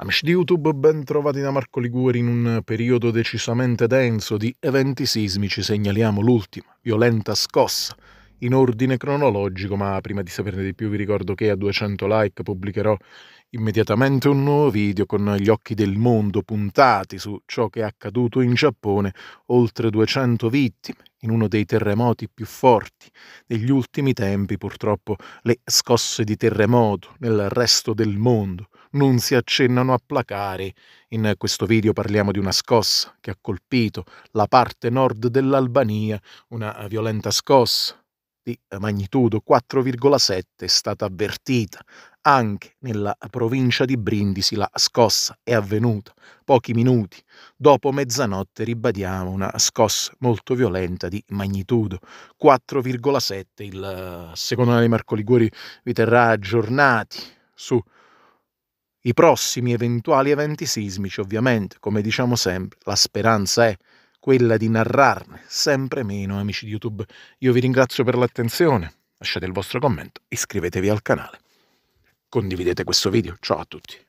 Amici di YouTube, ben trovati da Marco Liguori in un periodo decisamente denso di eventi sismici. Segnaliamo l'ultima, violenta scossa, in ordine cronologico, ma prima di saperne di più vi ricordo che a 200 like pubblicherò immediatamente un nuovo video con gli occhi del mondo puntati su ciò che è accaduto in Giappone, oltre 200 vittime in uno dei terremoti più forti degli ultimi tempi, purtroppo le scosse di terremoto nel resto del mondo non si accennano a placare. In questo video parliamo di una scossa che ha colpito la parte nord dell'Albania, una violenta scossa di magnitudo 4,7 è stata avvertita. Anche nella provincia di Brindisi la scossa è avvenuta pochi minuti dopo mezzanotte, ribadiamo, una scossa molto violenta di magnitudo 4,7. Il, eh, secondo me di Marco Liguori vi terrà aggiornati su i prossimi eventuali eventi sismici, ovviamente, come diciamo sempre, la speranza è quella di narrarne sempre meno, amici di YouTube. Io vi ringrazio per l'attenzione, lasciate il vostro commento, iscrivetevi al canale, condividete questo video, ciao a tutti.